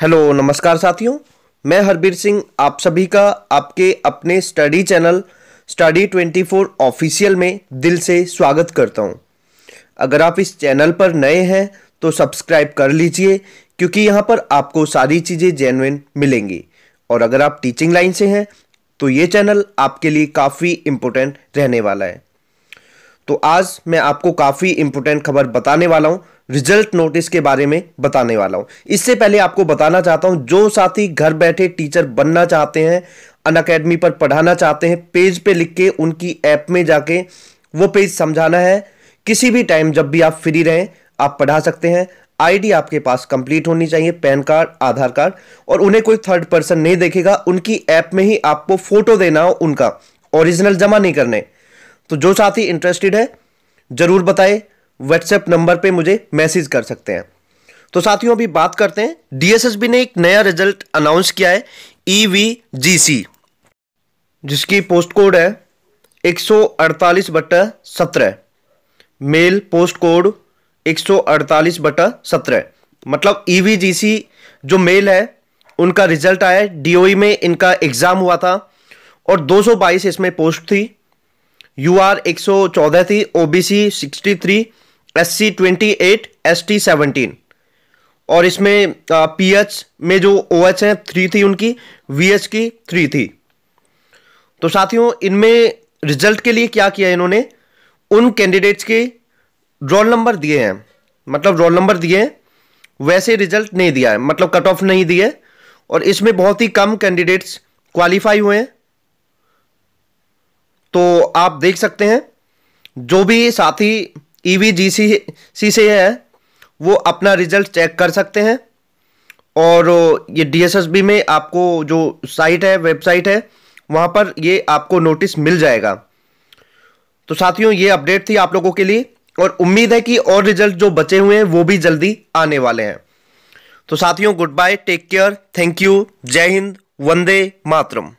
hello नमस्कार साथियों मैं हरबीर सिंह आप सभी का आपके अपने स्टडी चैनल स्टडी 24 ऑफिशियल में दिल से स्वागत करता हूं अगर आप इस चैनल पर नए हैं तो सब्सक्राइब कर लीजिए क्योंकि यहां पर आपको सारी चीज़ें जेनविन मिलेंगी और अगर आप टीचिंग लाइन से हैं तो ये चैनल आपके लिए काफ़ी इम्पोर्टेंट रहने वाला है तो आज मैं आपको काफ़ी इंपोर्टेंट खबर बताने वाला हूँ रिजल्ट नोटिस के बारे में बताने वाला हूँ इससे पहले आपको बताना चाहता हूँ जो साथी घर बैठे टीचर बनना चाहते हैं अन अकेडमी पर पढ़ाना चाहते हैं पेज पे लिख के उनकी ऐप में जाके वो पेज समझाना है किसी भी टाइम जब भी आप फ्री रहें आप पढ़ा सकते हैं आईडी आपके पास कंप्लीट होनी चाहिए पैन कार्ड आधार कार्ड और उन्हें कोई थर्ड पर्सन नहीं देखेगा उनकी ऐप में ही आपको फोटो देना हो उनका ओरिजिनल जमा नहीं करने तो जो साथी इंटरेस्टेड है ज़रूर बताएं व्हाट्सएप नंबर पे मुझे मैसेज कर सकते हैं तो साथियों अभी बात करते हैं डीएसएसबी ने एक नया रिजल्ट अनाउंस किया है ईवीजीसी e जिसकी पोस्ट कोड है एक सौ अड़तालीस बटा सत्रह मेल पोस्ट कोड एक सौ अड़तालीस बटा सत्रह मतलब ईवीजीसी e जो मेल है उनका रिजल्ट आया डीओई e में इनका एग्ज़ाम हुआ था और 222 इसमें पोस्ट थी यू आर एक सौ चौदह थी O B C sixty three S C twenty eight S T seventeen और इसमें पी एच में जो ओ एच है थ्री थी उनकी वी एच की थ्री थी तो साथियों इनमें रिजल्ट के लिए क्या किया इन्होंने उन कैंडिडेट्स के रोल नंबर दिए हैं मतलब रोल नंबर दिए हैं वैसे रिजल्ट नहीं दिया है मतलब कट ऑफ नहीं दिए और इसमें बहुत ही कम कैंडिडेट्स क्वालिफाई हुए हैं तो आप देख सकते हैं जो भी साथी ई वी जी सी सी से है वो अपना रिजल्ट चेक कर सकते हैं और ये डी एस एस बी में आपको जो साइट है वेबसाइट है वहाँ पर ये आपको नोटिस मिल जाएगा तो साथियों ये अपडेट थी आप लोगों के लिए और उम्मीद है कि और रिजल्ट जो बचे हुए हैं वो भी जल्दी आने वाले हैं तो साथियों good bye take care thank you जय हिंद वंदे मातरम